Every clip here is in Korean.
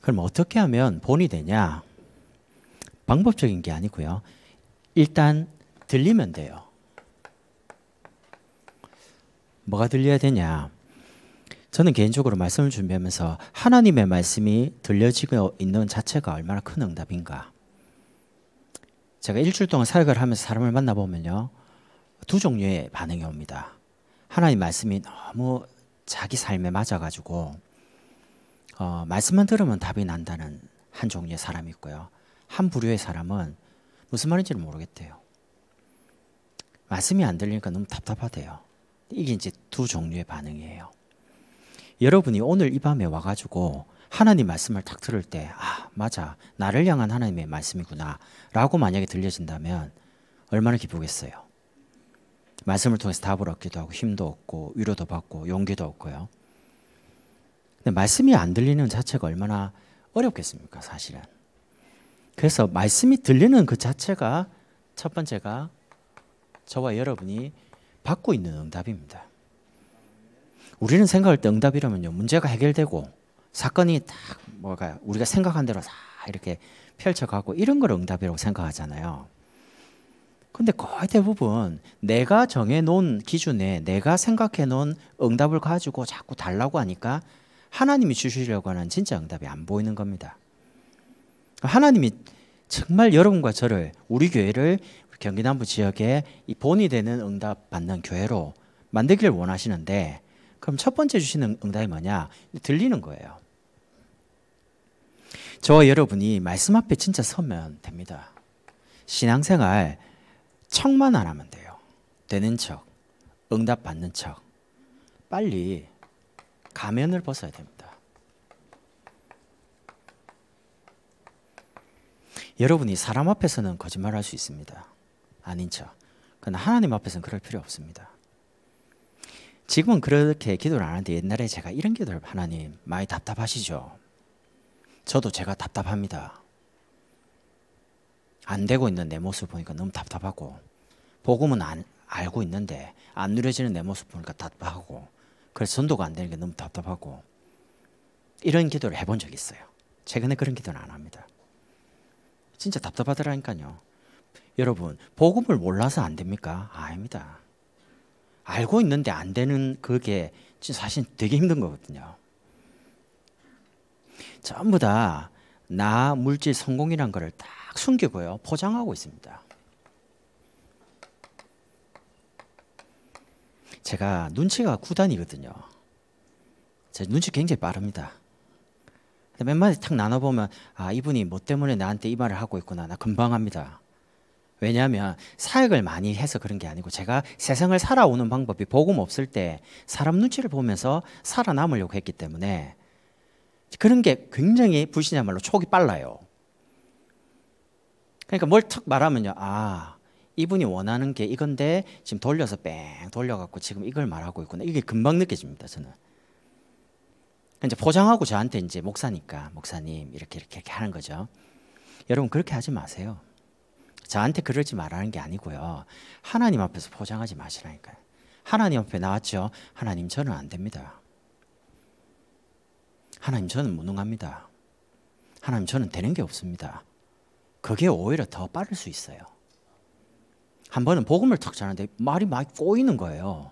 그럼 어떻게 하면 본이 되냐? 방법적인 게 아니고요. 일단 들리면 돼요. 뭐가 들려야 되냐? 저는 개인적으로 말씀을 준비하면서 하나님의 말씀이 들려지고 있는 자체가 얼마나 큰 응답인가. 제가 일주일 동안 사역을 하면서 사람을 만나보면요. 두 종류의 반응이 옵니다. 하나님 말씀이 너무 자기 삶에 맞아가지고 어, 말씀만 들으면 답이 난다는 한 종류의 사람이 있고요. 한 부류의 사람은 무슨 말인지 모르겠대요. 말씀이 안 들리니까 너무 답답하대요. 이게 이제 두 종류의 반응이에요. 여러분이 오늘 이 밤에 와가지고 하나님 말씀을 딱 들을 때, 아, 맞아. 나를 향한 하나님의 말씀이구나. 라고 만약에 들려진다면 얼마나 기쁘겠어요. 말씀을 통해서 답을 얻기도 하고 힘도 얻고 위로도 받고 용기도 얻고요. 말씀이 안 들리는 자체가 얼마나 어렵겠습니까, 사실은. 그래서 말씀이 들리는 그 자체가 첫 번째가 저와 여러분이 받고 있는 응답입니다. 우리는 생각할 때 응답이라면요. 문제가 해결되고 사건이 딱 뭐가 우리가 생각한 대로 다 이렇게 펼쳐가고 이런 걸 응답이라고 생각하잖아요. 근데 거의 대부분 내가 정해놓은 기준에 내가 생각해놓은 응답을 가지고 자꾸 달라고 하니까 하나님이 주시려고 하는 진짜 응답이 안 보이는 겁니다. 하나님이 정말 여러분과 저를 우리 교회를 경기 남부 지역에 본이 되는 응답 받는 교회로 만들기를 원하시는데 그럼 첫 번째 주시는 응답이 뭐냐? 들리는 거예요. 저 여러분이 말씀 앞에 진짜 서면 됩니다. 신앙생활 척만 안 하면 돼요. 되는 척, 응답 받는 척. 빨리 가면을 벗어야 됩니다. 여러분이 사람 앞에서는 거짓말할 수 있습니다. 아닌 척. 그러나 하나님 앞에서는 그럴 필요 없습니다. 지금은 그렇게 기도를 안 하는데 옛날에 제가 이런 기도를 하나님 많이 답답하시죠. 저도 제가 답답합니다. 안 되고 있는 내 모습 보니까 너무 답답하고 복음은 안, 알고 있는데 안 누려지는 내 모습 보니까 답답하고 그래서 선도가 안 되는 게 너무 답답하고 이런 기도를 해본 적이 있어요. 최근에 그런 기도는 안 합니다. 진짜 답답하더라니까요. 여러분 복음을 몰라서 안 됩니까? 아닙니다. 알고 있는데 안 되는 그게 사실 되게 힘든 거거든요. 전부 다 나 물질 성공이란 거를 딱 숨기고요. 포장하고 있습니다. 제가 눈치가 구단이거든요. 제 눈치 굉장히 빠릅니다. 몇 마디 탁 나눠보면 아 이분이 뭐 때문에 나한테 이 말을 하고 있구나 나 금방 합니다. 왜냐하면 사역을 많이 해서 그런 게 아니고 제가 세상을 살아오는 방법이 복음 없을 때 사람 눈치를 보면서 살아남으려고 했기 때문에 그런 게 굉장히 불신이야말로 촉이 빨라요. 그러니까 뭘탁 말하면요. 아, 이분이 원하는 게 이건데 지금 돌려서 뺑 돌려갖고 지금 이걸 말하고 있구나. 이게 금방 느껴집니다. 저는. 이제 포장하고 저한테 이제 목사니까 목사님 이렇게 이렇게 이렇게 하는 거죠. 여러분 그렇게 하지 마세요. 저한테 그러지 말라는 게 아니고요. 하나님 앞에서 포장하지 마시라니까요. 하나님 앞에 나왔죠. 하나님 저는 안 됩니다. 하나님 저는 무능합니다. 하나님 저는 되는 게 없습니다. 그게 오히려 더 빠를 수 있어요. 한 번은 복음을 탁 전하는데 말이 많이 꼬이는 거예요.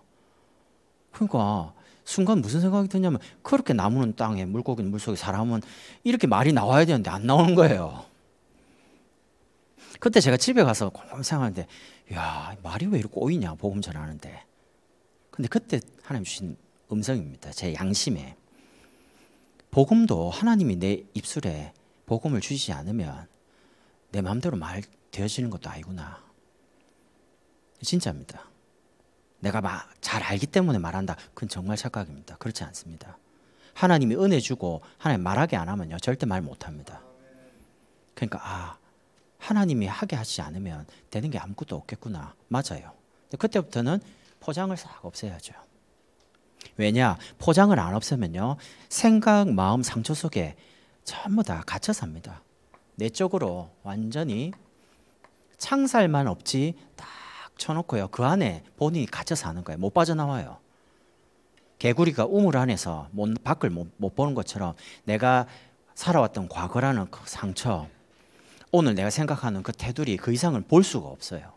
그러니까 순간 무슨 생각이 드냐면 그렇게 나무는 땅에 물고기는 물속에 사람은 이렇게 말이 나와야 되는데 안 나오는 거예요. 그때 제가 집에 가서 곰곰 생각하는데 야 말이 왜 이렇게 꼬이냐 복음 전하는데 근데 그때 하나님 주신 음성입니다. 제 양심에 복음도 하나님이 내 입술에 복음을 주시지 않으면 내 마음대로 말 되어지는 것도 아니구나. 진짜입니다. 내가 막 잘 알기 때문에 말한다. 그건 정말 착각입니다. 그렇지 않습니다. 하나님이 은혜 주고 하나님 말하게 안 하면요. 절대 말 못합니다. 그러니까 아 하나님이 하게 하지 않으면 되는 게 아무것도 없겠구나. 맞아요. 그때부터는 포장을 싹 없애야죠. 왜냐? 포장을 안 없애면요. 생각, 마음, 상처 속에 전부 다 갇혀 삽니다. 내적으로 완전히 창살만 없지 다 쳐놓고요. 그 안에 본인이 갇혀 사는 거예요. 못 빠져나와요. 개구리가 우물 안에서 못, 밖을 못, 못 보는 것처럼 내가 살아왔던 과거라는 그 상처, 오늘 내가 생각하는 그 테두리 그 이상을 볼 수가 없어요.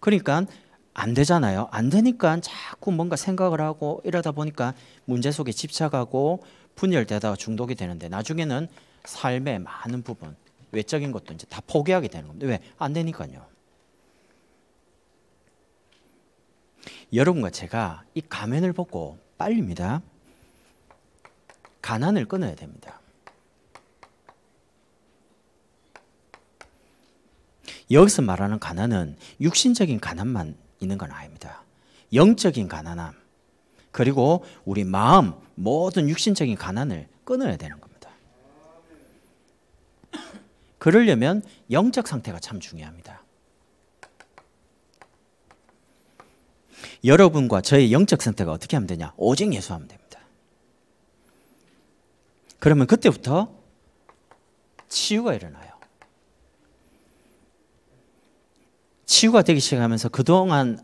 그러니까 안 되잖아요. 안 되니까 자꾸 뭔가 생각을 하고 이러다 보니까 문제 속에 집착하고 분열되다가 중독이 되는데 나중에는 삶의 많은 부분 외적인 것도 이제 다 포기하게 되는 겁니다. 왜? 안 되니까요. 여러분과 제가 이 가면을 벗고 빨리입니다. 가난을 끊어야 됩니다. 여기서 말하는 가난은 육신적인 가난만 있는 건 아닙니다. 영적인 가난함 그리고 우리 마음 모든 육신적인 가난을 끊어야 되는 겁니다. 그러려면 영적 상태가 참 중요합니다. 여러분과 저의 영적 상태가 어떻게 하면 되냐? 오직 예수 하면 됩니다. 그러면 그때부터 치유가 일어나요. 치유가 되기 시작하면서 그동안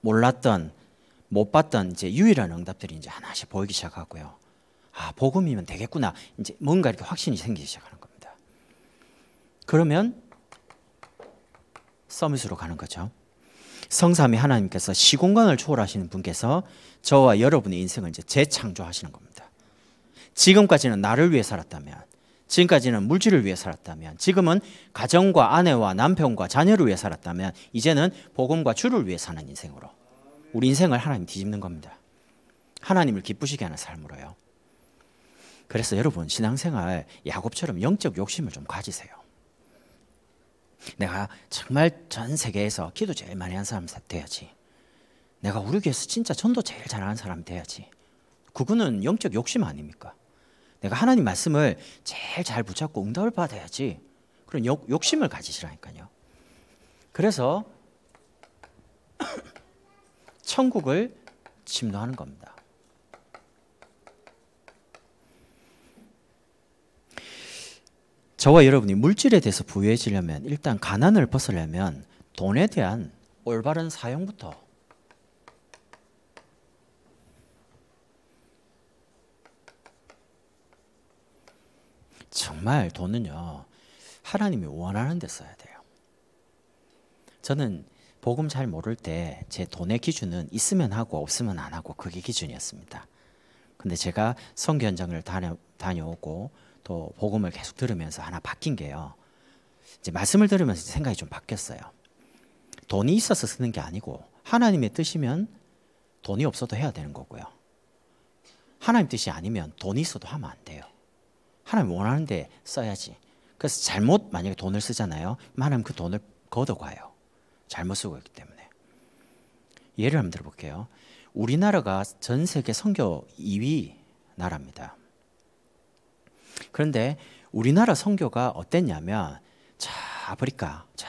몰랐던 못 봤던 이제 유일한 응답들이 이제 하나씩 보이기 시작하고요. 아, 복음이면 되겠구나. 이제 뭔가 이렇게 확신이 생기기 시작하는 겁니다. 그러면 서밋으로 가는 거죠. 성삼위 하나님께서 시공간을 초월하시는 분께서 저와 여러분의 인생을 이제 재창조하시는 겁니다. 지금까지는 나를 위해 살았다면, 지금까지는 물질을 위해 살았다면, 지금은 가정과 아내와 남편과 자녀를 위해 살았다면, 이제는 복음과 주를 위해 사는 인생으로 우리 인생을 하나님 뒤집는 겁니다. 하나님을 기쁘시게 하는 삶으로요. 그래서 여러분 신앙생활 야곱처럼 영적 욕심을 좀 가지세요. 내가 정말 전 세계에서 기도 제일 많이 한 사람 돼야지. 내가 우리 교회에서 진짜 전도 제일 잘하는 사람 돼야지. 그거는 영적 욕심 아닙니까? 내가 하나님 말씀을 제일 잘 붙잡고 응답을 받아야지. 그런 욕, 욕심을 가지시라니까요. 그래서 천국을 침노하는 겁니다. 저와 여러분이 물질에 대해서 부유해지려면 일단 가난을 벗으려면 돈에 대한 올바른 사용부터 정말 돈은요 하나님이 원하는 데 써야 돼요. 저는 복음 잘 모를 때 제 돈의 기준은 있으면 하고 없으면 안 하고 그게 기준이었습니다. 근데 제가 선교 현장을 다녀, 다녀오고 또 복음을 계속 들으면서 하나 바뀐 게요. 이제 말씀을 들으면서 생각이 좀 바뀌었어요. 돈이 있어서 쓰는 게 아니고 하나님의 뜻이면 돈이 없어도 해야 되는 거고요. 하나님 뜻이 아니면 돈이 있어도 하면 안 돼요. 하나님 원하는데 써야지. 그래서 잘못 만약에 돈을 쓰잖아요. 하나님 그 돈을 걷어가요. 잘못 쓰고 있기 때문에. 예를 한번 들어볼게요. 우리나라가 전 세계 선교 2위 나라입니다. 그런데 우리나라 선교가 어땠냐면 자 아프리카, 자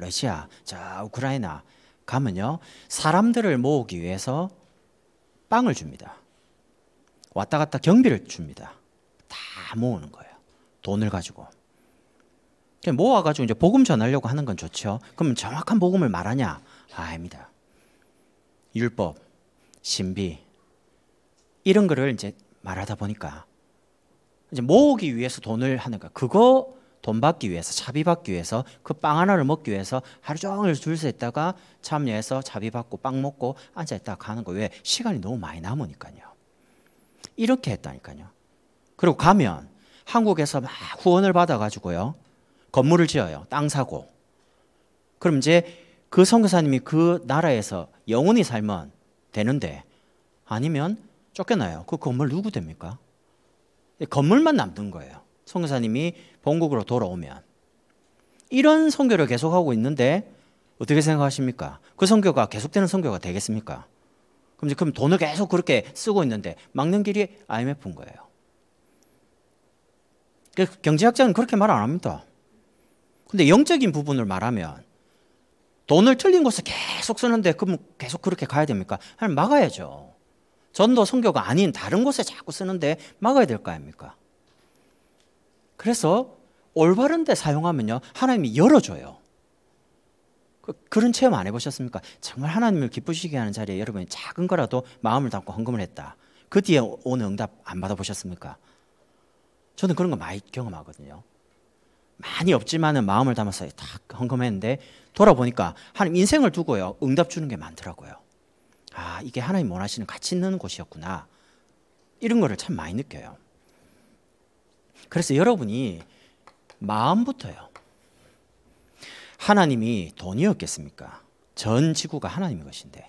러시아, 자 우크라이나 가면요 사람들을 모으기 위해서 빵을 줍니다. 왔다 갔다 경비를 줍니다. 다 모으는 거예요. 돈을 가지고. 모아가지고 이제 복음 전하려고 하는 건 좋죠. 그럼 정확한 복음을 말하냐? 아, 아닙니다. 율법, 신비 이런 거를 이제 말하다 보니까 이제 모으기 위해서 돈을 하는 거야. 그거 돈 받기 위해서 자비 받기 위해서 그 빵 하나를 먹기 위해서 하루 종일 줄서 있다가 참여해서 자비 받고 빵 먹고 앉아 있다가 가는 거 왜? 시간이 너무 많이 남으니까요. 이렇게 했다니까요. 그리고 가면 한국에서 막 후원을 받아가지고요. 건물을 지어요. 땅 사고. 그럼 이제 그 선교사님이 그 나라에서 영원히 살면 되는데 아니면 쫓겨나요. 그 건물 누구 됩니까? 건물만 남는 거예요. 선교사님이 본국으로 돌아오면 이런 선교를 계속하고 있는데 어떻게 생각하십니까? 그 선교가 계속되는 선교가 되겠습니까? 그럼 지금 돈을 계속 그렇게 쓰고 있는데 막는 길이 IMF인 거예요. 그 경제학자는 그렇게 말 안 합니다. 근데 영적인 부분을 말하면 돈을 틀린 곳에 계속 쓰는데 그럼 계속 그렇게 가야 됩니까? 막아야죠. 전도 성교가 아닌 다른 곳에 자꾸 쓰는데 막아야 될 거 아닙니까? 그래서 올바른 데 사용하면요. 하나님이 열어줘요. 그, 그런 체험 안 해보셨습니까? 정말 하나님을 기쁘시게 하는 자리에 여러분이 작은 거라도 마음을 담고 헌금을 했다. 그 뒤에 오는 응답 안 받아보셨습니까? 저는 그런 거 많이 경험하거든요. 많이 없지만은 마음을 담아서 딱 헌금했는데 돌아보니까 하나님 인생을 두고요. 응답 주는 게 많더라고요. 아 이게 하나님 원하시는 가치 있는 곳이었구나 이런 거를 참 많이 느껴요. 그래서 여러분이 마음부터요. 하나님이 돈이었겠습니까? 전 지구가 하나님 것인데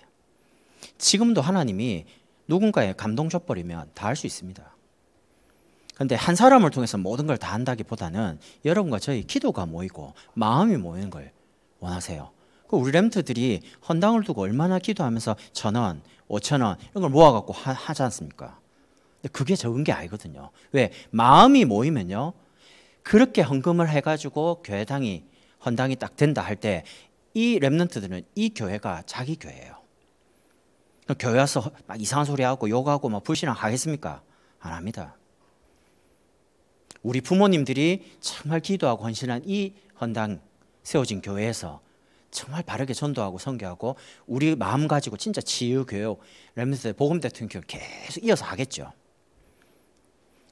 지금도 하나님이 누군가에 감동 줘버리면 다 할 수 있습니다. 근데 한 사람을 통해서 모든 걸 다 한다기보다는 여러분과 저희 기도가 모이고 마음이 모이는 걸 원하세요. 그 우리 렘트들이 헌당을 두고 얼마나 기도하면서 천 원, 오천 원 이런 걸 모아갖고 하, 하지 않습니까? 근데 그게 적은 게 아니거든요. 왜? 마음이 모이면요. 그렇게 헌금을 해가지고 교회당이 헌당이 딱 된다 할 때 이 렘넌트들은 이 교회가 자기 교회예요. 교회 와서 막 이상한 소리 하고 욕하고 막 불신앙 하겠습니까? 안 합니다. 우리 부모님들이 정말 기도하고 헌신한 이 헌당 세워진 교회에서 정말 바르게 전도하고 선교하고 우리 마음 가지고 진짜 치유교육 렘스 복음 대통령 계속 이어서 하겠죠.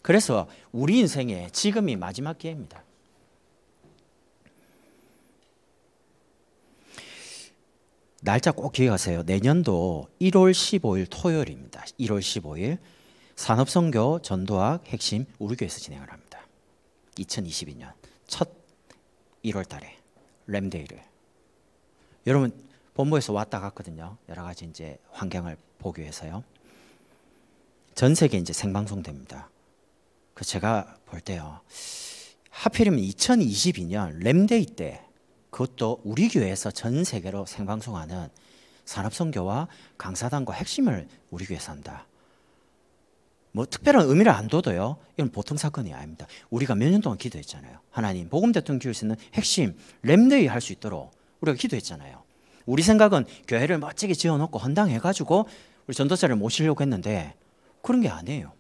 그래서 우리 인생에 지금이 마지막 기회입니다. 날짜 꼭 기억하세요. 내년도 1월 15일 토요일입니다. 1월 15일 산업선교 전도학 핵심 우리 교회에서 진행을 합니다. 2022년 첫 1월 달에 램데이를 여러분 본부에서 왔다 갔거든요. 여러 가지 이제 환경을 보기 위해서요. 전 세계 이제 생방송 됩니다. 그 제가 볼 때요. 하필이면 2022년 램데이 때 그것도 우리 교회에서 전 세계로 생방송하는 산업선교와 강사단과 핵심을 우리 교회에서 한다. 뭐 특별한 의미를 안 둬도요. 이건 보통 사건이 아닙니다. 우리가 몇 년 동안 기도했잖아요. 하나님 복음 대통령 교회에서는 핵심 램데이 할 수 있도록 우리가 기도했잖아요. 우리 생각은 교회를 멋지게 지어놓고 헌당해가지고 우리 전도자를 모시려고 했는데 그런 게 아니에요.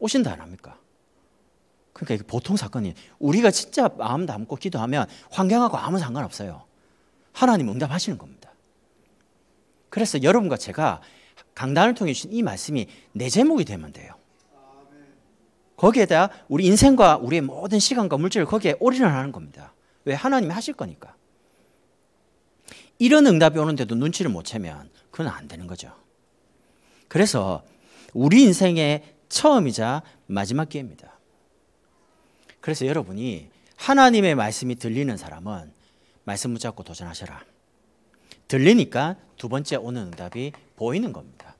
오신다 안 합니까? 그러니까 보통 사건이 우리가 진짜 마음 담고 기도하면 환경하고 아무 상관없어요. 하나님 응답하시는 겁니다. 그래서 여러분과 제가 강단을 통해 주신 이 말씀이 내 제목이 되면 돼요. 거기에다 우리 인생과 우리의 모든 시간과 물질을 거기에 올인을 하는 겁니다. 왜? 하나님이 하실 거니까. 이런 응답이 오는데도 눈치를 못 채면 그건 안 되는 거죠. 그래서 우리 인생의 처음이자 마지막 기회입니다. 그래서 여러분이 하나님의 말씀이 들리는 사람은 말씀 붙잡고 도전하셔라. 들리니까 두 번째 오는 응답이 보이는 겁니다.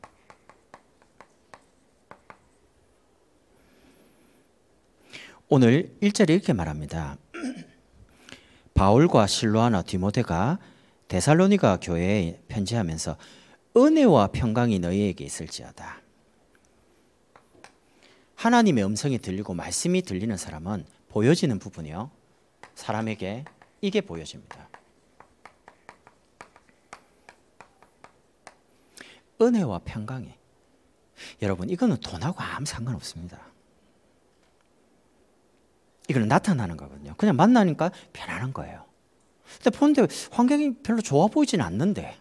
오늘 1절에 이렇게 말합니다. 바울과 실로아나 디모데가 데살로니가 교회에 편지하면서 은혜와 평강이 너희에게 있을지어다. 하나님의 음성이 들리고 말씀이 들리는 사람은 보여지는 부분이요. 사람에게 이게 보여집니다. 은혜와 평강이 여러분 이거는 돈하고 아무 상관없습니다. 이거는 나타나는 거거든요. 그냥 만나니까 편안한 거예요. 근데 보는데 환경이 별로 좋아 보이진 않는데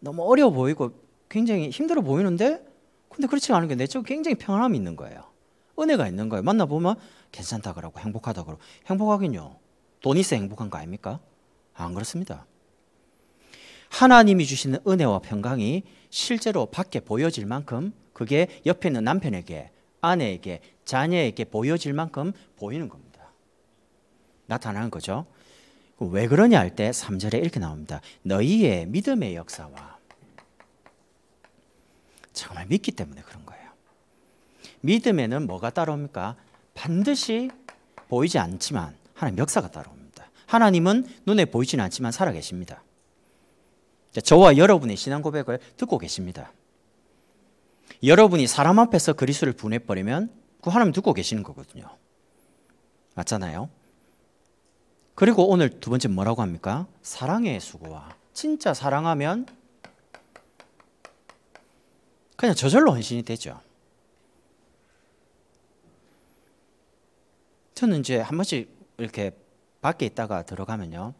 너무 어려 워 보이고 굉장히 힘들어 보이는데 근데 그렇지 않은 게 내적 으로 굉장히 평안함이 있는 거예요. 은혜가 있는 거예요. 만나 보면 괜찮다 그러고 행복하다 그러고 행복하긴요. 돈 있어 행복한 거 아닙니까? 안 그렇습니다. 하나님이 주시는 은혜와 평강이 실제로 밖에 보여질 만큼 그게 옆에 있는 남편에게 아내에게 자녀에게 보여질 만큼 보이는 겁니다. 나타나는 거죠. 그 왜 그러냐 할 때 3절에 이렇게 나옵니다. 너희의 믿음의 역사와 정말 믿기 때문에 그런 거예요. 믿음에는 뭐가 따라옵니까? 반드시 보이지 않지만 하나님 역사가 따라옵니다. 하나님은 눈에 보이지는 않지만 살아계십니다. 저와 여러분의 신앙 고백을 듣고 계십니다. 여러분이 사람 앞에서 그리스를 분해버리면 그 하나님 듣고 계시는 거거든요. 맞잖아요. 그리고 오늘 두 번째 뭐라고 합니까? 사랑의 수고와 진짜 사랑하면 그냥 저절로 헌신이 되죠. 저는 이제 한 번씩 이렇게 밖에 있다가 들어가면요.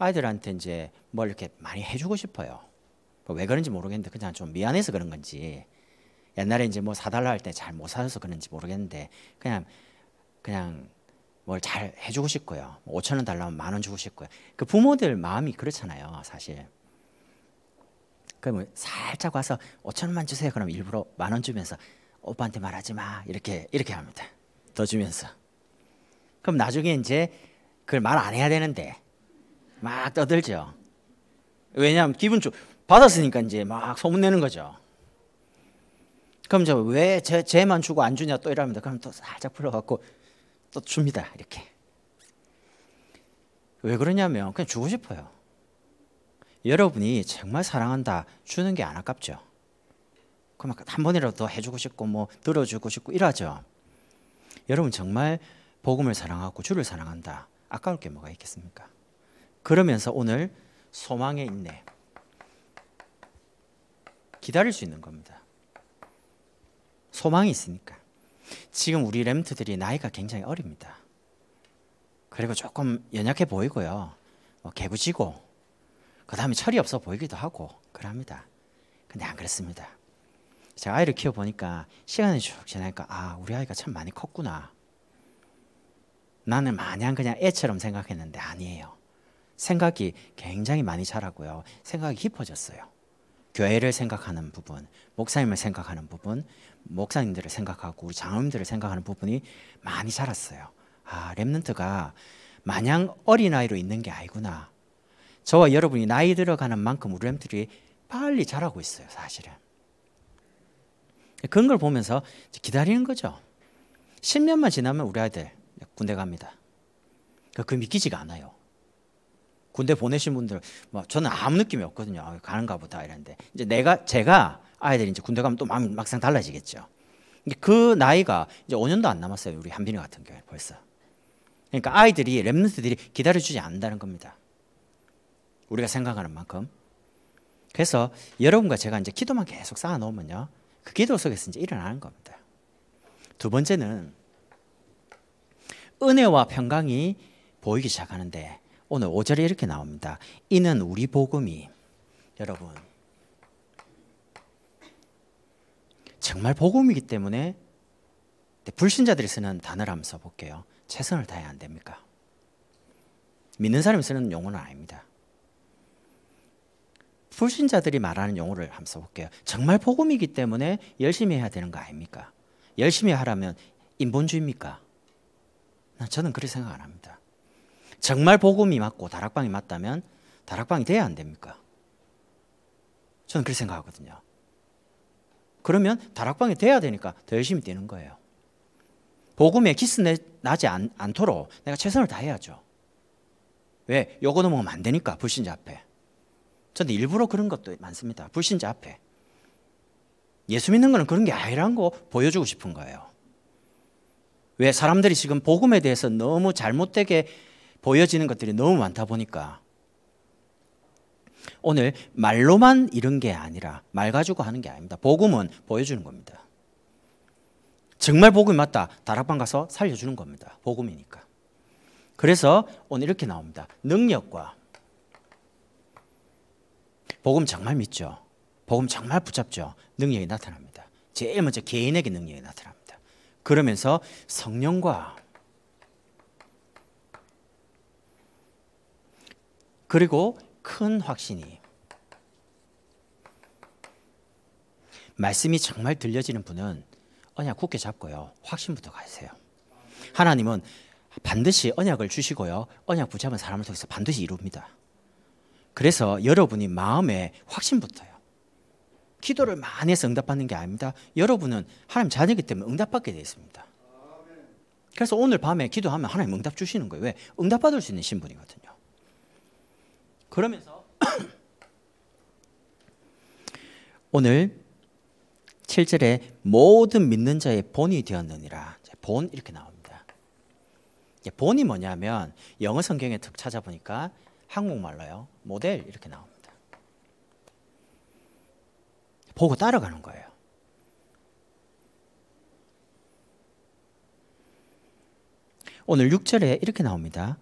아이들한테 이제 뭘 이렇게 많이 해주고 싶어요. 뭐 왜 그런지 모르겠는데 그냥 좀 미안해서 그런 건지 옛날에 이제 뭐 사달라 할 때 잘 못 사줘서 그런지 모르겠는데 그냥 그냥 뭘잘 해주고 싶고요. 5천 뭐 원 달라면 만 원 주고 싶고요. 그 부모들 마음이 그렇잖아요, 사실. 그러면 뭐 살짝 와서 5천 원만 주세요. 그럼 일부러 만 원 주면서 오빠한테 말하지 마 이렇게 이렇게 합니다. 더 주면서. 그럼 나중에 이제 그걸 말 안 해야 되는데 막 떠들죠. 왜냐하면 기분 좋 받았으니까 이제 막 소문 내는 거죠. 그럼 저왜 쟤만 주고 안 주냐 또 이랍니다. 그럼 또 살짝 풀어갖고 또 줍니다. 이렇게. 왜 그러냐면 그냥 주고 싶어요. 여러분이 정말 사랑한다 주는 게 안 아깝죠. 그럼 한 번이라도 해주고 싶고 뭐 들어주고 싶고 이러죠. 여러분 정말 복음을 사랑하고 주를 사랑한다. 아까울 게 뭐가 있겠습니까? 그러면서 오늘 소망에 있네. 기다릴 수 있는 겁니다. 소망이 있으니까. 지금 우리 렘트들이 나이가 굉장히 어립니다. 그리고 조금 연약해 보이고요. 뭐 개구지고 그 다음에 철이 없어 보이기도 하고 그럽니다. 근데 안 그랬습니다. 제가 아이를 키워보니까 시간이 쭉 지나니까 아 우리 아이가 참 많이 컸구나. 나는 마냥 그냥 애처럼 생각했는데 아니에요. 생각이 굉장히 많이 자라고요. 생각이 깊어졌어요. 교회를 생각하는 부분, 목사님을 생각하는 부분, 목사님들을 생각하고 우리 장로님들을 생각하는 부분이 많이 자랐어요. 아, 렘넌트가 마냥 어린아이로 있는 게 아니구나. 저와 여러분이 나이 들어가는 만큼 우리 렘들이 빨리 자라고 있어요, 사실은. 그런 걸 보면서 기다리는 거죠. 10년만 지나면 우리 아이들 군대 갑니다. 그 믿기지가 않아요. 군대 보내신 분들, 뭐 저는 아무 느낌이 없거든요. 아, 가는가 보다 이랬는데 이제 내가 제가 아이들이 이제 군대 가면 또 마음이 막상 달라지겠죠. 그 나이가 이제 5년도 안 남았어요. 우리 한빈이 같은 경우에 벌써. 그러니까 아이들이 랩런트들이 기다려주지 않는다는 겁니다. 우리가 생각하는 만큼. 그래서 여러분과 제가 이제 기도만 계속 쌓아 놓으면요. 그 기도 속에서 이제 일어나는 겁니다. 두 번째는 은혜와 평강이 보이기 시작하는데 오늘 5절에 이렇게 나옵니다. 이는 우리 복음이 여러분 정말 복음이기 때문에 불신자들이 쓰는 단어를 한번 써볼게요. 최선을 다해야 안 됩니까? 믿는 사람이 쓰는 용어는 아닙니다. 불신자들이 말하는 용어를 한번 써볼게요. 정말 복음이기 때문에 열심히 해야 되는 거 아닙니까? 열심히 하라면 인본주의입니까? 저는 그렇게 생각 안 합니다. 정말 복음이 맞고 다락방이 맞다면 다락방이 돼야 안 됩니까? 저는 그렇게 생각하거든요. 그러면 다락방에 돼야 되니까 더 열심히 뛰는 거예요. 복음에 기스 나지 않, 않도록 내가 최선을 다해야죠. 왜? 요거 넘으면 안 되니까 불신자 앞에. 저는 일부러 그런 것도 많습니다. 불신자 앞에. 예수 믿는 거는 그런 게 아니란 거 보여주고 싶은 거예요. 왜 사람들이 지금 복음에 대해서 너무 잘못되게 보여지는 것들이 너무 많다 보니까 오늘 말로만 이런 게 아니라 말 가지고 하는 게 아닙니다. 복음은 보여주는 겁니다. 정말 복음이 맞다. 다락방 가서 살려주는 겁니다. 복음이니까. 그래서 오늘 이렇게 나옵니다. 능력과 복음 정말 믿죠. 복음 정말 붙잡죠. 능력이 나타납니다. 제일 먼저 개인에게 능력이 나타납니다. 그러면서 성령과 그리고 큰 확신이 말씀이 정말 들려지는 분은 언약 굳게 잡고요. 확신부터 가세요. 하나님은 반드시 언약을 주시고요. 언약 붙잡은 사람을 통해서 반드시 이룹니다. 그래서 여러분이 마음에 확신부터요. 기도를 많이 해서 응답받는 게 아닙니다. 여러분은 하나님 자녀이기 때문에 응답받게 되어 있습니다. 그래서 오늘 밤에 기도하면 하나님 응답 주시는 거예요. 왜? 응답받을 수 있는 신분이거든요. 그러면서 오늘 7절에 모든 믿는 자의 본이 되었느니라. 본 이렇게 나옵니다. 본이 뭐냐면 영어 성경에 특 찾아보니까 한국말로요. 모델 이렇게 나옵니다. 보고 따라가는 거예요. 오늘 6절에 이렇게 나옵니다.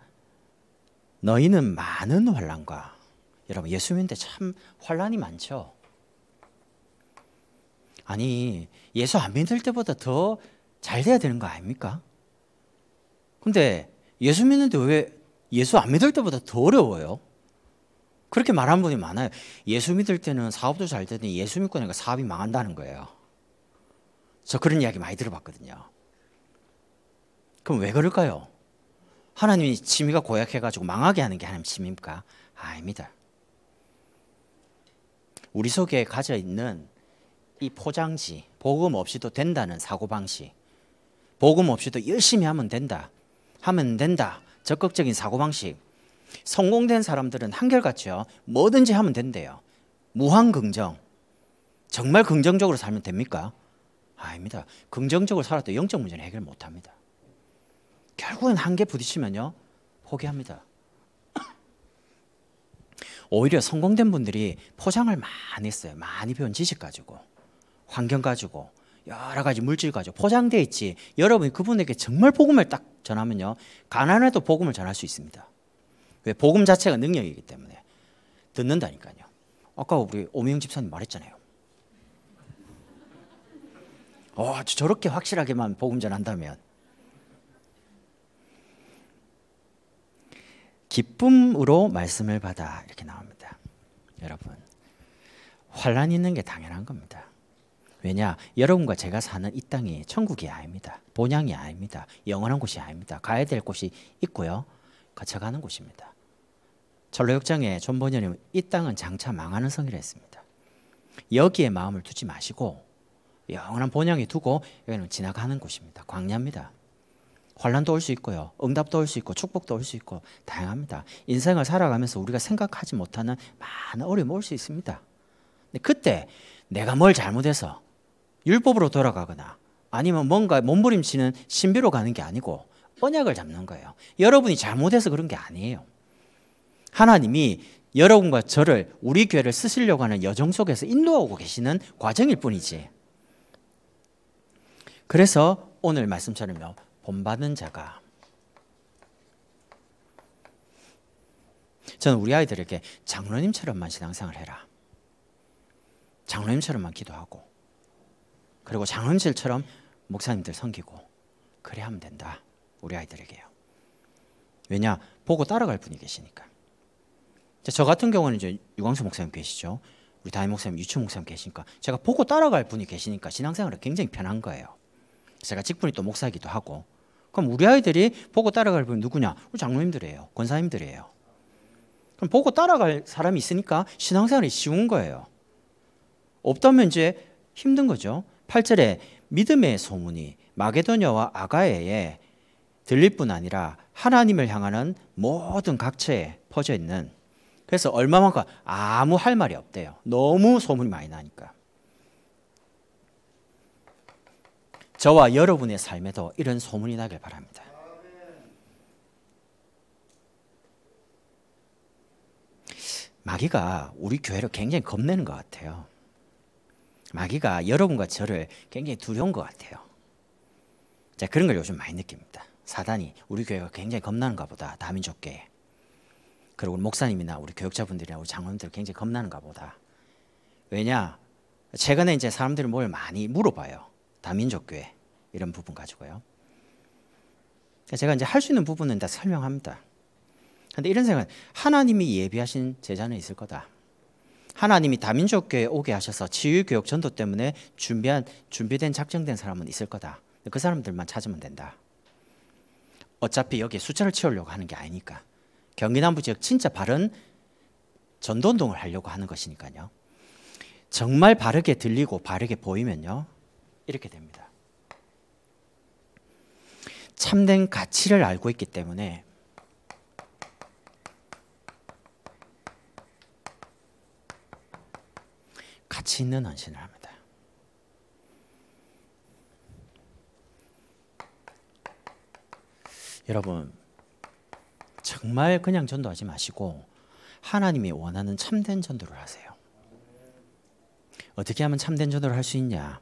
너희는 많은 환란과 여러분 예수 믿는데 참 환란이 많죠. 아니 예수 안 믿을 때보다 더 잘 돼야 되는 거 아닙니까? 근데 예수 믿는데 왜 예수 안 믿을 때보다 더 어려워요? 그렇게 말하는 분이 많아요. 예수 믿을 때는 사업도 잘 되는데 예수 믿고 내가 사업이 망한다는 거예요. 저 그런 이야기 많이 들어봤거든요. 그럼 왜 그럴까요? 하나님이 취미가 고약해가지고 망하게 하는 게 하나님 취미입니까? 아닙니다. 우리 속에 가져 있는 이 포장지, 복음 없이도 된다는 사고방식, 복음 없이도 열심히 하면 된다, 하면 된다, 적극적인 사고방식. 성공된 사람들은 한결같이 뭐든지 하면 된대요. 무한긍정. 정말 긍정적으로 살면 됩니까? 아닙니다. 긍정적으로 살아도 영적 문제는 해결 못합니다. 결국은 한계 부딪히면요 포기합니다. 오히려 성공된 분들이 포장을 많이 써요. 많이 배운 지식 가지고, 환경 가지고, 여러 가지 물질 가지고 포장돼 있지. 여러분이 그분에게 정말 복음을 딱 전하면요, 가난해도 복음을 전할 수 있습니다. 왜 복음 자체가 능력이기 때문에 듣는다니까요. 아까 우리 오명 집사님 말했잖아요. 어, 저렇게 확실하게만 복음 전한다면 기쁨으로 말씀을 받아 이렇게 나옵니다. 여러분 환란 있는 게 당연한 겁니다. 왜냐 여러분과 제가 사는 이 땅이 천국이 아닙니다. 본향이 아닙니다. 영원한 곳이 아닙니다. 가야 될 곳이 있고요. 거쳐가는 곳입니다. 전로역장에 존버녀님 이 땅은 장차 망하는 성이라 했습니다. 여기에 마음을 두지 마시고 영원한 본향에 두고 여기는 지나가는 곳입니다. 광야입니다. 환란도 올 수 있고요. 응답도 올 수 있고 축복도 올 수 있고 다양합니다. 인생을 살아가면서 우리가 생각하지 못하는 많은 어려움올수 있습니다. 근데 그때 내가 뭘 잘못해서 율법으로 돌아가거나 아니면 뭔가 몸부림치는 신비로 가는 게 아니고 언약을 잡는 거예요. 여러분이 잘못해서 그런 게 아니에요. 하나님이 여러분과 저를 우리 교회를 쓰시려고 하는 여정 속에서 인도하고 계시는 과정일 뿐이지. 그래서 오늘 말씀처럼요. 본받는 자가 저는 우리 아이들에게 장로님처럼만 신앙생활 해라 장로님처럼만 기도하고 그리고 장로님처럼 목사님들 섬기고 그래 하면 된다 우리 아이들에게요 왜냐 보고 따라갈 분이 계시니까 저 같은 경우는 이제 유광수 목사님 계시죠 우리 다임 목사님 유추 목사님 계시니까 제가 보고 따라갈 분이 계시니까 신앙생활이 굉장히 편한 거예요 제가 직분이 또 목사이기도 하고 그럼 우리 아이들이 보고 따라갈 분이 누구냐? 우리 장로님들이에요. 권사님들이에요. 그럼 보고 따라갈 사람이 있으니까 신앙생활이 쉬운 거예요. 없다면 이제 힘든 거죠. 8절에 믿음의 소문이 마게도냐와 아가야에 들릴 뿐 아니라 하나님을 향하는 모든 각처에 퍼져 있는 그래서 얼마만큼 아무 할 말이 없대요. 너무 소문이 많이 나니까. 저와 여러분의 삶에도 이런 소문이 나길 바랍니다. 마귀가 우리 교회를 굉장히 겁내는 것 같아요. 마귀가 여러분과 저를 굉장히 두려운 것 같아요. 자 그런 걸 요즘 많이 느낍니다. 사단이 우리 교회가 굉장히 겁나는가 보다. 다민족 교 그리고 목사님이나 우리 교육자분들이나 우리 장로님들 굉장히 겁나는가 보다. 왜냐? 최근에 이제 사람들이 뭘 많이 물어봐요. 다민족 교회 이런 부분 가지고요. 그러니까 제가 이제 할 수 있는 부분은 다 설명합니다. 근데 이런 생각 은 하나님이 예비하신 제자는 있을 거다. 하나님이 다민족 교회에 오게 하셔서 치유 교육 전도 때문에 준비한 준비된 작정된 사람은 있을 거다. 그 사람들만 찾으면 된다. 어차피 여기에 숫자를 채우려고 하는 게 아니니까. 경기남부 지역 진짜 바른 전도운동을 하려고 하는 것이니까요. 정말 바르게 들리고 바르게 보이면요. 이렇게 됩니다. 참된 가치를 알고 있기 때문에 가치 있는 헌신을 합니다. 여러분 정말 그냥 전도하지 마시고 하나님이 원하는 참된 전도를 하세요. 어떻게 하면 참된 전도를 할 수 있냐?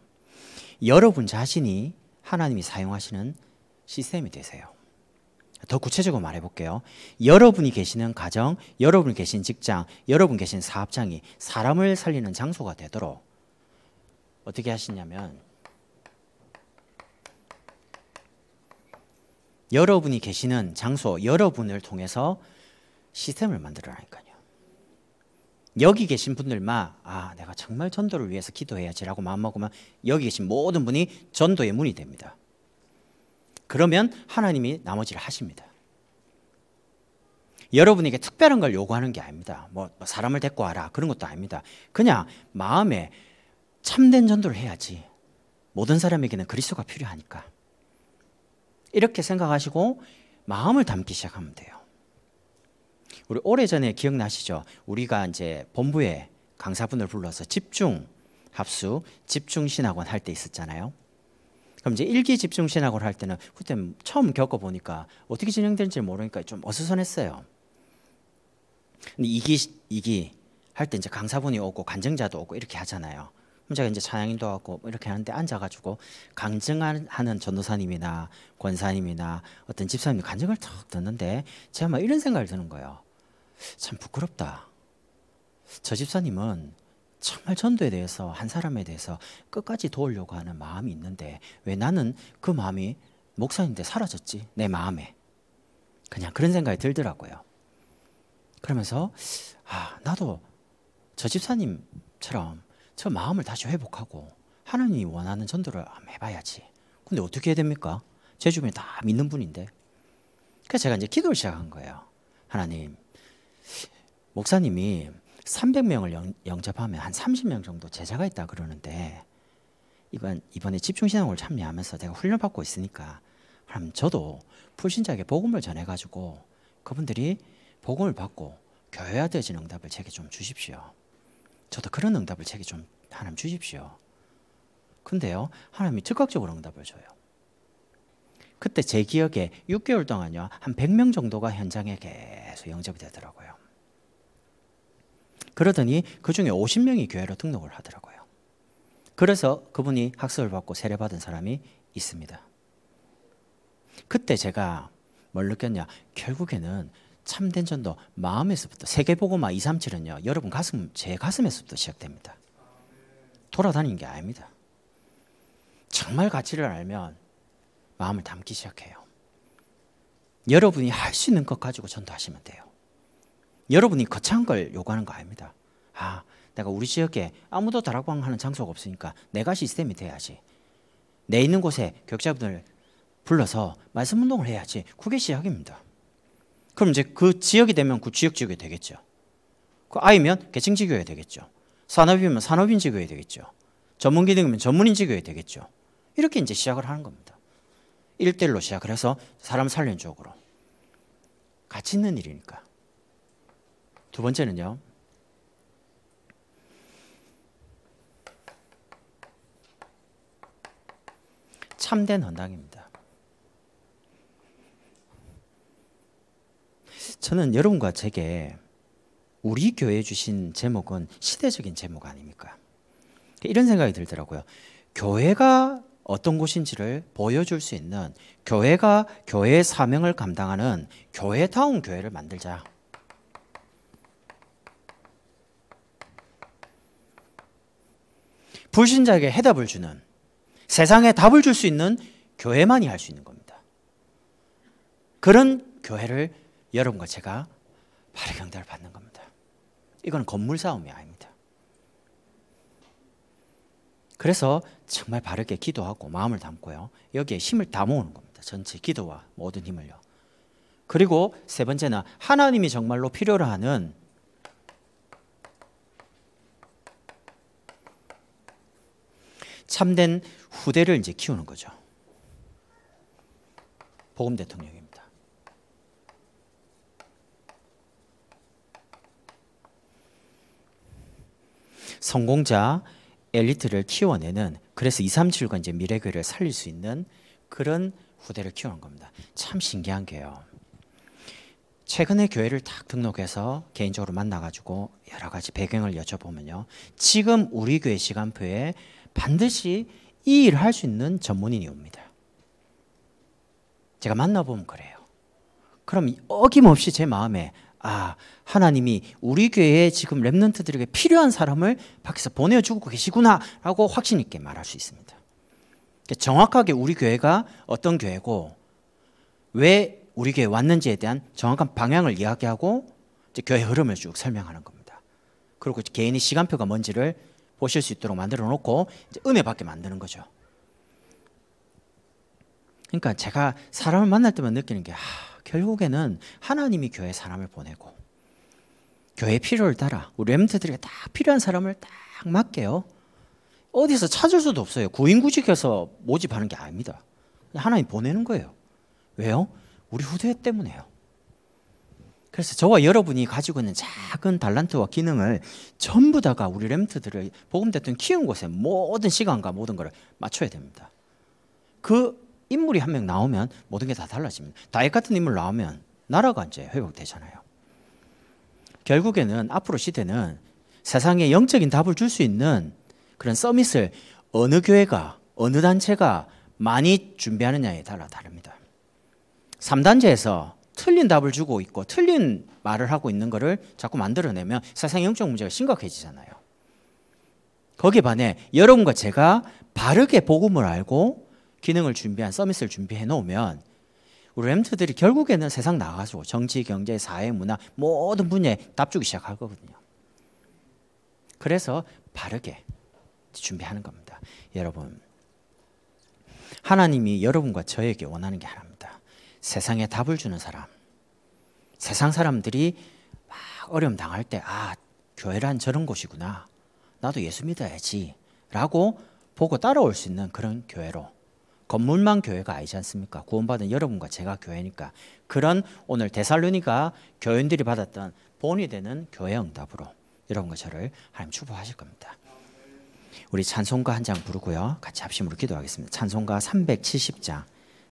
여러분 자신이 하나님이 사용하시는 시스템이 되세요. 더 구체적으로 말해볼게요. 여러분이 계시는 가정, 여러분이 계신 직장, 여러분 계신 사업장이 사람을 살리는 장소가 되도록 어떻게 하시냐면 여러분이 계시는 장소, 여러분을 통해서 시스템을 만들어라니까요. 여기 계신 분들만 아 내가 정말 전도를 위해서 기도해야지라고 마음먹으면 여기 계신 모든 분이 전도의 문이 됩니다. 그러면 하나님이 나머지를 하십니다. 여러분에게 특별한 걸 요구하는 게 아닙니다. 뭐, 뭐 사람을 데리고 와라 그런 것도 아닙니다. 그냥 마음에 참된 전도를 해야지. 모든 사람에게는 그리스도가 필요하니까. 이렇게 생각하시고 마음을 담기 시작하면 돼요. 우리 오래전에 기억나시죠? 우리가 이제 본부에 강사분을 불러서 집중 합수, 집중 신학원 할 때 있었잖아요. 그럼 이제 일기 집중 신학원 할 때는 그때 처음 겪어 보니까 어떻게 진행되는지 모르니까 좀 어수선했어요. 근데 이기 이기 할 때 이제 강사분이 오고 간증자도 오고 이렇게 하잖아요. 그럼 제가 이제 찬양인도 하고 뭐 이렇게 하는데 앉아가지고 강증하는 전도사님이나 권사님이나 어떤 집사님 간증을 탁 듣는데 제가 막 이런 생각을 드는 거예요. 참 부끄럽다. 저 집사님은 정말 전도에 대해서 한 사람에 대해서 끝까지 도우려고 하는 마음이 있는데 왜 나는 그 마음이 목사님한테 사라졌지 내 마음에 그냥 그런 생각이 들더라고요. 그러면서 아 나도 저 집사님처럼 저 마음을 다시 회복하고 하나님이 원하는 전도를 해봐야지. 근데 어떻게 해야 됩니까? 제 주변에 다 믿는 분인데. 그래서 제가 이제 기도를 시작한 거예요. 하나님, 목사님이 300명을 영, 접하면한 30명 정도 제자가 있다 그러는데 이번 이번에 집중 신앙을 참여하면서 제가 훈련 받고 있으니까 그럼 저도 불신자에게 복음을 전해 가지고 그분들이 복음을 받고 교회화 되어진 응답을 제게 좀 주십시오. 저도 그런 응답을 제게 좀 하나님 주십시오. 근데요, 하나님이 즉각적으로 응답을 줘요. 그때 제 기억에 6개월 동안요 한 100명 정도가 현장에 계속 영접이 되더라고요. 그러더니 그 중에 50명이 교회로 등록을 하더라고요. 그래서 그분이 학습을 받고 세례받은 사람이 있습니다. 그때 제가 뭘 느꼈냐? 결국에는 참된 전도 마음에서부터 세계보고마 237은요. 여러분 가슴 제 가슴에서부터 시작됩니다. 돌아다니는 게 아닙니다. 정말 가치를 알면 마음을 담기 시작해요. 여러분이 할 수 있는 것 가지고 전도하시면 돼요. 여러분이 거창한 걸 요구하는 거 아닙니다. 아, 내가 우리 지역에 아무도 다락방하는 장소가 없으니까 내가 시스템이 돼야지. 내 있는 곳에 교자분을 불러서 말씀 운동을 해야지. 그게 시작입니다. 그럼 이제 그 지역이 되면 그 지역 지교회 되겠죠. 그 아이면 계층 지교회 되겠죠. 산업이면 산업인 지교회 되겠죠. 전문 기능이면 전문인 지교회 되겠죠. 이렇게 이제 시작을 하는 겁니다. 일대1로 시작을 해서 사람 살리는 쪽으로. 같이 있는 일이니까. 두 번째는요. 참된 헌당입니다. 저는 여러분과 제게 우리 교회 주신 제목은 시대적인 제목 아닙니까? 이런 생각이 들더라고요. 교회가 어떤 곳인지를 보여줄 수 있는 교회가 교회의 사명을 감당하는 교회다운 교회를 만들자. 불신자에게 해답을 주는 세상에 답을 줄 수 있는 교회만이 할 수 있는 겁니다. 그런 교회를 여러분과 제가 바의 경달을 받는 겁니다. 이건 건물 싸움이 아닙니다. 그래서 정말 바르게 기도하고 마음을 담고요. 여기에 힘을 다 모으는 겁니다. 전체 기도와 모든 힘을요. 그리고 세 번째는 하나님이 정말로 필요로 하는 참된 후대를 이제 키우는 거죠. 보금 대통령입니다. 성공자, 엘리트를 키워내는 그래서 2, 3, 7과 이제 미래교회를 살릴 수 있는 그런 후대를 키우는 겁니다. 참 신기한 게요. 최근에 교회를 딱 등록해서 개인적으로 만나가지고 여러 가지 배경을 여쭤보면요. 지금 우리 교회 시간표에 반드시 이 일을 할 수 있는 전문인이 옵니다. 제가 만나보면 그래요. 그럼 어김없이 제 마음에 아 하나님이 우리 교회에 지금 렘런트들에게 필요한 사람을 밖에서 보내주고 계시구나라고 확신 있게 말할 수 있습니다. 그러니까 정확하게 우리 교회가 어떤 교회고 왜 우리 교회 왔는지에 대한 정확한 방향을 이야기하고 교회 흐름을 쭉 설명하는 겁니다. 그리고 개인의 시간표가 뭔지를 보실 수 있도록 만들어 놓고 은혜 받게 만드는 거죠. 그러니까 제가 사람을 만날 때만 느끼는 게 하, 결국에는 하나님이 교회 사람을 보내고 교회 필요를 따라 우리 렘트들에게 딱 필요한 사람을 딱 맡게요. 어디서 찾을 수도 없어요. 구인구직해서 모집하는 게 아닙니다. 하나님 보내는 거예요. 왜요? 우리 후대 때문에요. 그래서 저와 여러분이 가지고 있는 작은 달란트와 기능을 전부 다가 우리 렘트들을 복음 대통령 키운 곳에 모든 시간과 모든 것 맞춰야 됩니다. 그 인물이 한 명 나오면 모든 게 다 달라집니다. 다윗 같은 인물 나오면 나라가 이제 회복되잖아요. 결국에는 앞으로 시대는 세상에 영적인 답을 줄 수 있는 그런 서밋을 어느 교회가 어느 단체가 많이 준비하느냐에 따라 다릅니다. 3단체에서 틀린 답을 주고 있고 틀린 말을 하고 있는 것을 자꾸 만들어내면 세상 영적 문제가 심각해지잖아요. 거기에 반해 여러분과 제가 바르게 복음을 알고 기능을 준비한 서밋을 준비해 놓으면 우리 램트들이 결국에는 세상 나가지고 정치, 경제, 사회, 문화 모든 분야에 답주기 시작할 거거든요. 그래서 바르게 준비하는 겁니다. 여러분 하나님이 여러분과 저에게 원하는 게 하나입니다. 세상에 답을 주는 사람. 세상 사람들이 막 어려움 당할 때, 아, 교회란 저런 곳이구나. 나도 예수 믿어야지. 라고 보고 따라올 수 있는 그런 교회로 건물만 교회가 아니지 않습니까? 구원받은 여러분과 제가 교회니까 그런 오늘 데살로니가 교인들이 받았던 본이 되는 교회 응답으로 여러분과 저를 하나님 축복하실 겁니다. 우리 찬송가 한 장 부르고요. 같이 합심으로 기도하겠습니다. 찬송가 370장.